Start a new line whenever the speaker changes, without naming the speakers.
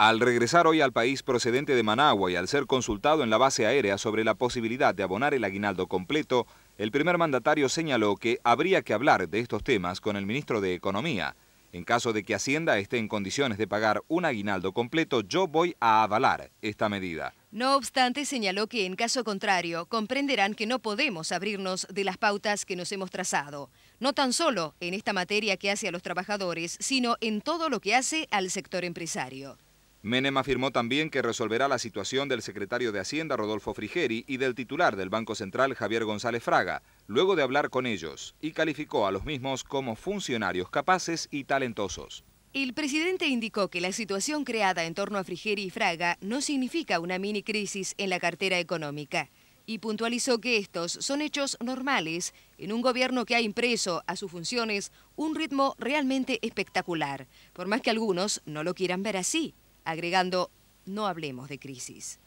Al regresar hoy al país procedente de Managua y al ser consultado en la base aérea sobre la posibilidad de abonar el aguinaldo completo, el primer mandatario señaló que habría que hablar de estos temas con el ministro de Economía. En caso de que Hacienda esté en condiciones de pagar un aguinaldo completo, yo voy a avalar esta medida.
No obstante, señaló que en caso contrario, comprenderán que no podemos abrirnos de las pautas que nos hemos trazado, no tan solo en esta materia que hace a los trabajadores, sino en todo lo que hace al sector empresario.
Menem afirmó también que resolverá la situación del secretario de Hacienda Rodolfo Frigeri y del titular del Banco Central Javier González Fraga, luego de hablar con ellos, y calificó a los mismos como funcionarios capaces y talentosos.
El presidente indicó que la situación creada en torno a Frigeri y Fraga no significa una mini crisis en la cartera económica y puntualizó que estos son hechos normales en un gobierno que ha impreso a sus funciones un ritmo realmente espectacular, por más que algunos no lo quieran ver así agregando, no hablemos de crisis.